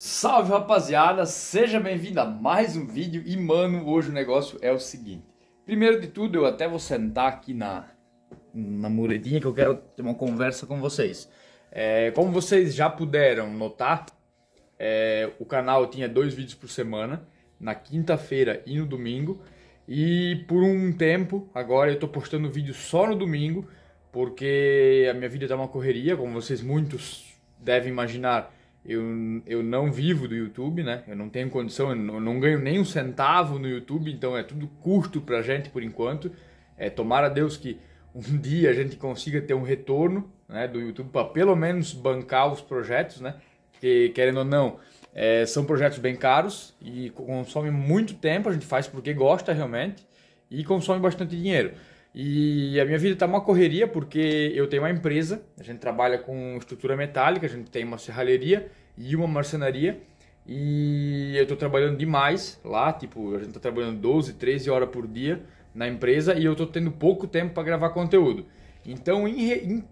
Salve rapaziada, seja bem-vindo a mais um vídeo e mano, hoje o negócio é o seguinte Primeiro de tudo eu até vou sentar aqui na, na muretinha que eu quero ter uma conversa com vocês é, Como vocês já puderam notar, é, o canal tinha dois vídeos por semana Na quinta-feira e no domingo E por um tempo, agora eu tô postando vídeo só no domingo Porque a minha vida tá uma correria, como vocês muitos devem imaginar eu, eu não vivo do YouTube, né? Eu não tenho condição, eu não, ganho nem um centavo no YouTube, então é tudo curto pra gente por enquanto. É, tomara Deus que um dia a gente consiga ter um retorno né, do YouTube para pelo menos bancar os projetos, né? Porque, querendo ou não, é, são projetos bem caros e consomem muito tempo, a gente faz porque gosta realmente e consome bastante dinheiro. E a minha vida está uma correria porque eu tenho uma empresa, a gente trabalha com estrutura metálica, a gente tem uma serralheria e uma marcenaria. E eu estou trabalhando demais lá, tipo, a gente está trabalhando 12, 13 horas por dia na empresa e eu estou tendo pouco tempo para gravar conteúdo. Então, em, em,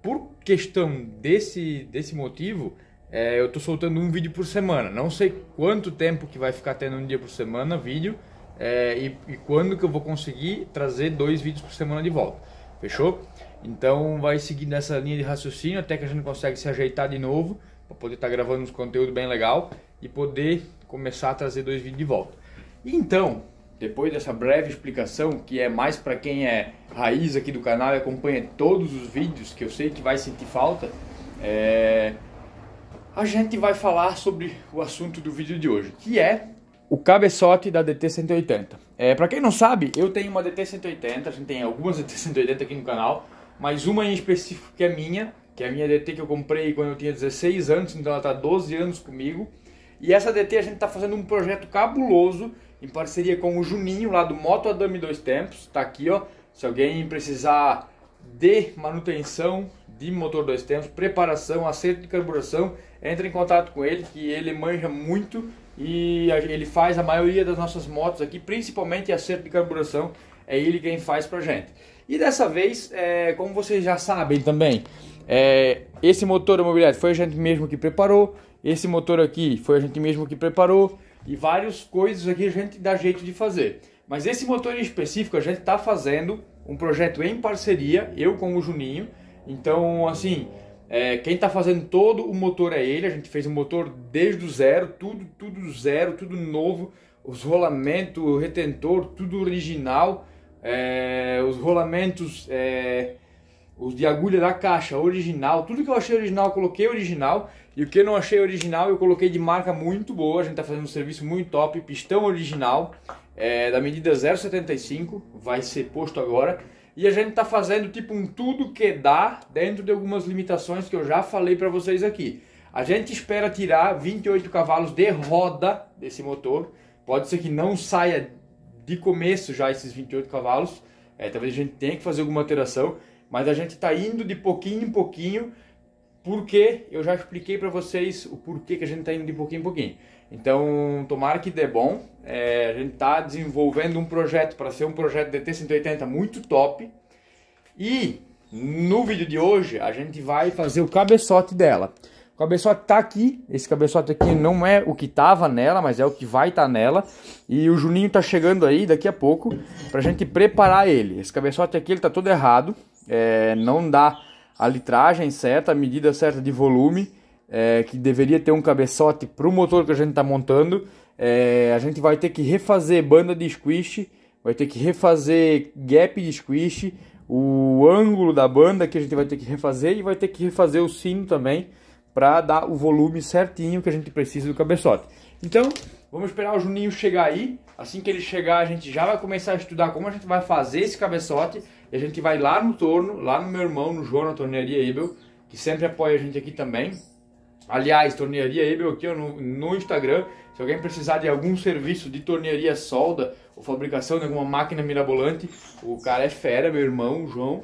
por questão desse, desse motivo, é, eu estou soltando um vídeo por semana. Não sei quanto tempo que vai ficar tendo um dia por semana vídeo, é, e, e, quando que eu vou conseguir trazer dois vídeos por semana de volta. Fechou? Então vai seguir nessa linha de raciocínio até que a gente consegue se ajeitar de novo para poder estar tá gravando uns conteúdo bem legal e poder começar a trazer dois vídeos de volta. Então, depois dessa breve explicação, que é mais para quem é raiz aqui do canal e acompanha todos os vídeos, que eu sei que vai sentir falta, é... a gente vai falar sobre o assunto do vídeo de hoje, que é o cabeçote da DT180. É, para quem não sabe, eu tenho uma DT180, a gente tem algumas DT180 aqui no canal, mas uma em específico que é minha, que é a minha DT que eu comprei quando eu tinha 16 anos, então ela está 12 anos comigo. E essa DT a gente está fazendo um projeto cabuloso em parceria com o Juninho lá do Moto Adami Dois Tempos, Está aqui ó. Se alguém precisar de manutenção de motor dois tempos, preparação, acerto de carburação, entre em contato com ele que ele manja muito e ele faz a maioria das nossas motos aqui, principalmente acerto de carburação, é ele quem faz pra gente. E dessa vez, é, como vocês já sabem também, é, esse motor mobiliário foi a gente mesmo que preparou, esse motor aqui foi a gente mesmo que preparou, e várias coisas aqui a gente dá jeito de fazer. Mas esse motor em específico a gente está fazendo um projeto em parceria, eu com o Juninho, então assim, é, quem está fazendo todo o motor é ele. A gente fez o motor desde o zero, tudo, tudo zero, tudo novo. Os rolamentos, o retentor, tudo original. É, os rolamentos, é, os de agulha da caixa, original. Tudo que eu achei original, eu coloquei original. E o que eu não achei original, eu coloquei de marca muito boa. A gente está fazendo um serviço muito top. Pistão original, é, da medida 0,75, vai ser posto agora. E a gente está fazendo tipo um tudo que dá dentro de algumas limitações que eu já falei para vocês aqui. A gente espera tirar 28 cavalos de roda desse motor. Pode ser que não saia de começo já esses 28 cavalos. É, talvez a gente tenha que fazer alguma alteração, mas a gente está indo de pouquinho em pouquinho, porque eu já expliquei para vocês o porquê que a gente está indo de pouquinho em pouquinho. Então, tomara que dê bom. É, a gente está desenvolvendo um projeto para ser um projeto DT180 muito top. E no vídeo de hoje a gente vai fazer o cabeçote dela. O cabeçote tá aqui, esse cabeçote aqui não é o que tava nela, mas é o que vai estar tá nela. E o Juninho tá chegando aí daqui a pouco para a gente preparar ele. Esse cabeçote aqui ele tá todo errado, é, não dá a litragem certa, a medida certa de volume é, que deveria ter um cabeçote para o motor que a gente está montando, é, a gente vai ter que refazer banda de squish, vai ter que refazer gap de squish, o ângulo da banda que a gente vai ter que refazer e vai ter que refazer o sino também para dar o volume certinho que a gente precisa do cabeçote. Então, vamos esperar o Juninho chegar aí. Assim que ele chegar, a gente já vai começar a estudar como a gente vai fazer esse cabeçote. E a gente vai lá no torno, lá no meu irmão, no João, na tornearia Ibel, que sempre apoia a gente aqui também. Aliás, tornearia meu aqui no, no Instagram. Se alguém precisar de algum serviço de tornearia solda ou fabricação de alguma máquina mirabolante, o cara é fera, meu irmão, João.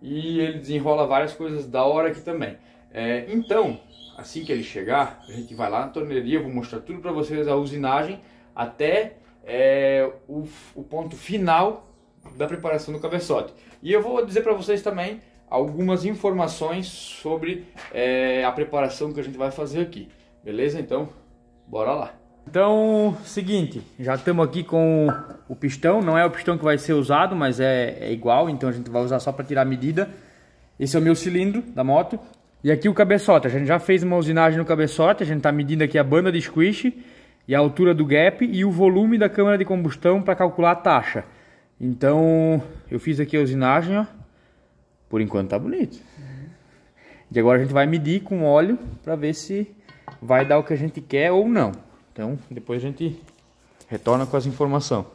E ele desenrola várias coisas da hora aqui também. É, então, assim que ele chegar, a gente vai lá na tornearia, vou mostrar tudo para vocês, a usinagem, até é, o, o ponto final da preparação do cabeçote. E eu vou dizer para vocês também algumas informações sobre é, a preparação que a gente vai fazer aqui. Beleza? Então, bora lá. Então, seguinte, já estamos aqui com o pistão. Não é o pistão que vai ser usado, mas é, é igual. Então a gente vai usar só para tirar a medida. Esse é o meu cilindro da moto. E aqui o cabeçote. A gente já fez uma usinagem no cabeçote. A gente está medindo aqui a banda de squish e a altura do gap e o volume da câmara de combustão para calcular a taxa. Então, eu fiz aqui a usinagem, ó. Por enquanto tá bonito. Uhum. E agora a gente vai medir com óleo para ver se vai dar o que a gente quer ou não. Então depois a gente retorna com as informações.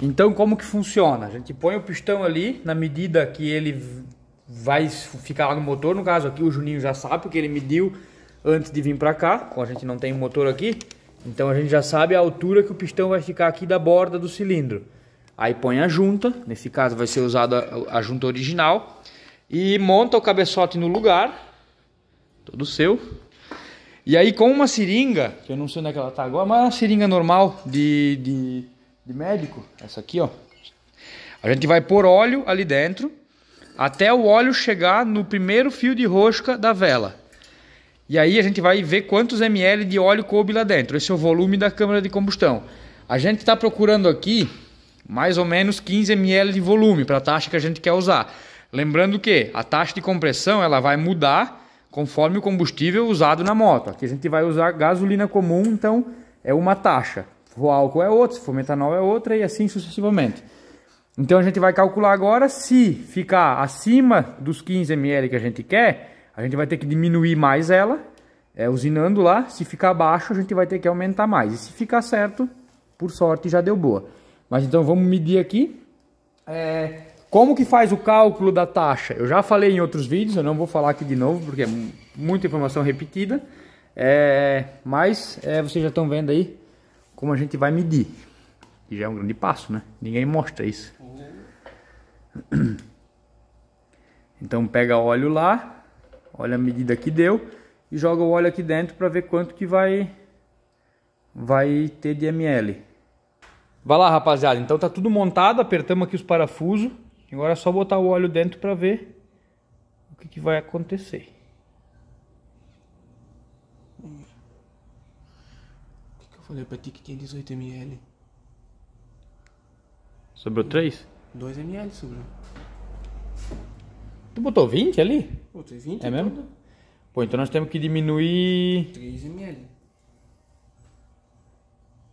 Então como que funciona? A gente põe o pistão ali na medida que ele vai ficar lá no motor. No caso aqui o Juninho já sabe porque ele mediu antes de vir para cá. Como a gente não tem motor aqui, então a gente já sabe a altura que o pistão vai ficar aqui da borda do cilindro. Aí põe a junta, nesse caso vai ser usada a junta original, e monta o cabeçote no lugar, todo seu. E aí com uma seringa, que eu não sei onde é que ela tá agora, mas é uma seringa normal de, de, de médico, essa aqui ó. A gente vai pôr óleo ali dentro, até o óleo chegar no primeiro fio de rosca da vela. E aí a gente vai ver quantos ml de óleo coube lá dentro. Esse é o volume da câmara de combustão. A gente está procurando aqui mais ou menos 15 ml de volume para a taxa que a gente quer usar. Lembrando que a taxa de compressão ela vai mudar conforme o combustível usado na moto. Aqui a gente vai usar gasolina comum, então é uma taxa. Se for álcool é outra, se for metanol é outra e assim sucessivamente. Então a gente vai calcular agora se ficar acima dos 15 ml que a gente quer, a gente vai ter que diminuir mais ela, é, usinando lá. Se ficar abaixo, a gente vai ter que aumentar mais. E se ficar certo, por sorte já deu boa. Mas então vamos medir aqui. É, como que faz o cálculo da taxa? Eu já falei em outros vídeos, eu não vou falar aqui de novo, porque é muita informação repetida. É, mas é, vocês já estão vendo aí como a gente vai medir. E já é um grande passo, né? Ninguém mostra isso. Uhum. Então pega óleo lá, olha a medida que deu e joga o óleo aqui dentro para ver quanto que vai vai ter de ml. Vai lá, rapaziada. Então tá tudo montado, apertamos aqui os parafusos. Agora é só botar o óleo dentro pra ver o que, que vai acontecer. O que, que eu falei pra ti que tinha 18 ml? Sobrou 3? 2 ml sobrou. Tu botou 20 ali? Botei 20. É mesmo? Toda. Pô, então nós temos que diminuir... 3 ml.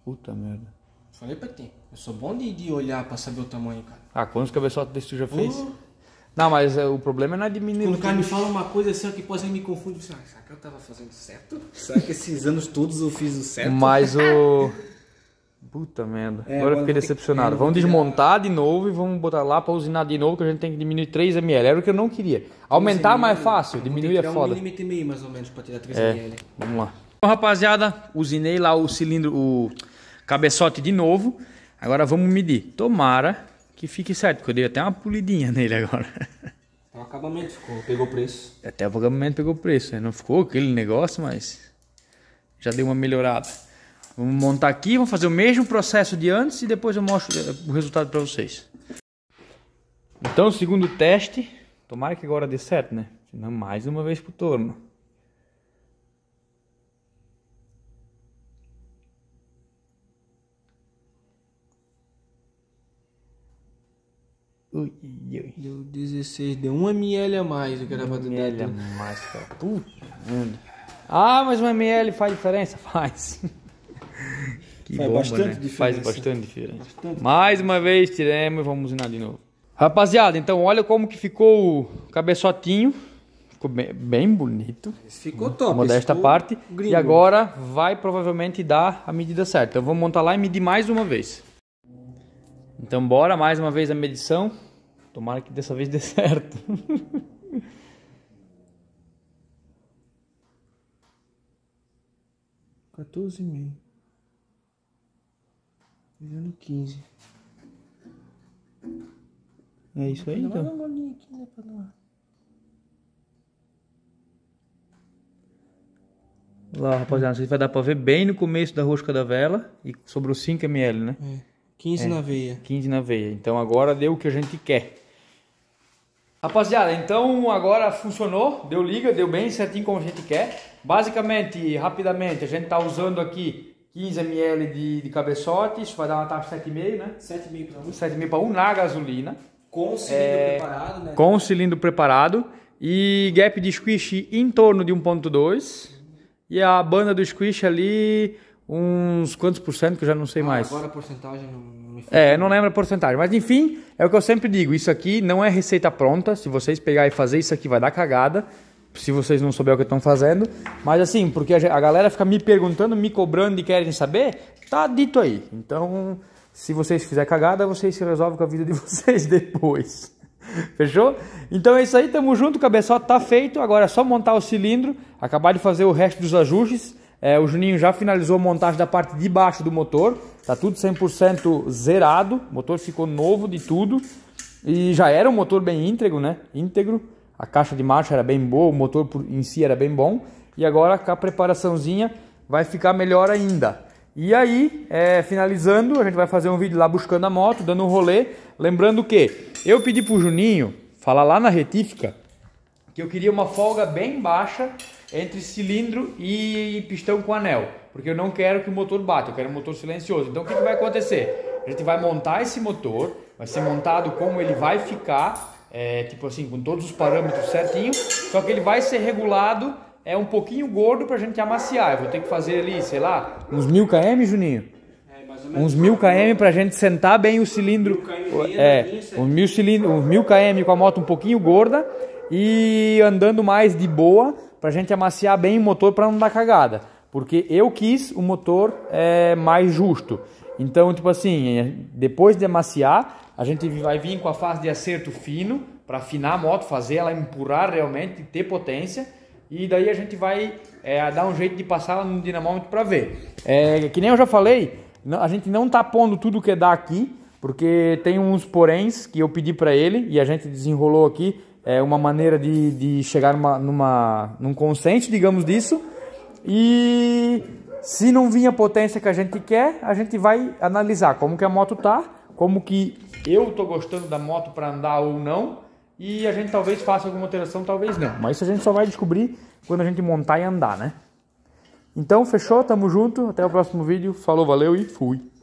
Puta merda. Falei pra ti. Eu sou bom de, de olhar pra saber o tamanho, cara. Ah, quantos cabeçotes desse tu já fez? Uh. Não, mas eh, o problema é na diminuição. Quando o cara me fala uma coisa assim, ó, que pode me confunde. Assim, ah, será que eu tava fazendo certo? Será que esses anos todos eu fiz o certo? Mas o... Puta merda. É, agora eu fiquei decepcionado. Que... vamos desmontar de novo e vamos botar lá pra usinar de novo, que a gente tem que diminuir 3 ml. Era o que eu não queria. Aumentar é mais fácil, diminuir é foda. Um milímetro e meio mais ou menos pra tirar 3 é, ml. Vamos lá. Bom, rapaziada, usinei lá o cilindro, o Cabeçote de novo. Agora vamos medir. Tomara que fique certo, porque eu dei até uma polidinha nele agora. O então, acabamento ficou, pegou preço. Até o acabamento pegou preço. Né? Não ficou aquele negócio, mas já deu uma melhorada. Vamos montar aqui, vamos fazer o mesmo processo de antes e depois eu mostro eh, o resultado para vocês. Então, segundo teste, tomara que agora dê certo, né? Senão mais uma vez pro torno. Ui, ui. Deu 16, deu 1 ml a mais eu que fazer pra ml a mais, cara. Puta, Ah, mas 1 ml faz diferença? Faz. Que faz bomba, bastante né? diferença. Faz bastante diferença. Bastante. Mais uma vez, tiremos e vamos usinar de novo. Rapaziada, então olha como que ficou o cabeçotinho. Ficou bem, bem bonito. Esse ficou top. Modesta ficou parte. Gringo. E agora vai provavelmente dar a medida certa. Então vamos montar lá e medir mais uma vez. Então bora mais uma vez a medição. Tomara que dessa vez dê certo. Quatorze e meio. Virando quinze. É isso aí, então? Uma bolinha aqui, né, pra dar Lá, rapaziada, não sei se vai dar pra ver bem no começo da rosca da vela e sobrou 5 ml, né? É. 15 é, na veia. 15 na veia. Então agora deu o que a gente quer. Rapaziada, então agora funcionou, deu liga, deu bem certinho como a gente quer. Basicamente, rapidamente, a gente está usando aqui 15 ml de, de cabeçote, isso vai dar uma taxa 7,5, né? 7,5 para 1. 7,5 para 1 na gasolina. Com o cilindro é, preparado, né? Com o cilindro preparado. E gap de squish em torno de 1.2. E a banda do squish ali uns quantos por cento que eu já não sei ah, mais. Agora a porcentagem não, me É, não lembro a porcentagem. Mas enfim, é o que eu sempre digo: isso aqui não é receita pronta. Se vocês pegar e fazer isso aqui, vai dar cagada. Se vocês não souber o que estão fazendo. Mas assim, porque a galera fica me perguntando, me cobrando e querem saber, tá dito aí. Então, se vocês fizerem cagada, vocês se resolvem com a vida de vocês depois. Fechou? Então é isso aí, tamo junto, cabeçote tá feito. Agora é só montar o cilindro, acabar de fazer o resto dos ajustes é, o Juninho já finalizou a montagem da parte de baixo do motor, tá tudo 100% zerado, o motor ficou novo de tudo e já era um motor bem íntegro, né? Íntegro, a caixa de marcha era bem boa, o motor em si era bem bom e agora com a preparaçãozinha vai ficar melhor ainda. E aí, é, finalizando, a gente vai fazer um vídeo lá buscando a moto, dando um rolê. Lembrando que eu pedi pro Juninho falar lá na retífica que eu queria uma folga bem baixa entre cilindro e pistão com anel, porque eu não quero que o motor bata, eu quero um motor silencioso. Então o que, que vai acontecer? A gente vai montar esse motor, vai ser montado como ele vai ficar, é, tipo assim, com todos os parâmetros certinho, só que ele vai ser regulado é um pouquinho gordo para a gente amaciar. Eu vou ter que fazer ali, sei lá, uns mil km, Juninho? É, uns 1000 km para a gente sentar bem o cilindro, é, né? é, uns 1000 cilindro, uns 1000 km com a moto um pouquinho gorda e andando mais de boa para a gente amaciar bem o motor para não dar cagada. Porque eu quis o motor é, mais justo. Então, tipo assim, eh, depois de amaciar, a gente vai vir com a fase de acerto fino para afinar a moto, fazer ela empurrar realmente, ter potência. E daí a gente vai é, dar um jeito de passar ela no dinamômetro para ver. É, que nem eu já falei, a gente não tá pondo tudo que dá aqui, porque tem uns poréns que eu pedi para ele e a gente desenrolou aqui é, uma maneira de, de chegar numa, numa, num consciente, digamos disso. E se não vir a potência que a gente quer, a gente vai analisar como que a moto tá, como que eu tô gostando da moto para andar ou não, e a gente talvez faça alguma alteração, talvez não. Mas isso a gente só vai descobrir quando a gente montar e andar, né? Então, fechou, tamo junto, até o próximo vídeo. Falou, valeu e fui.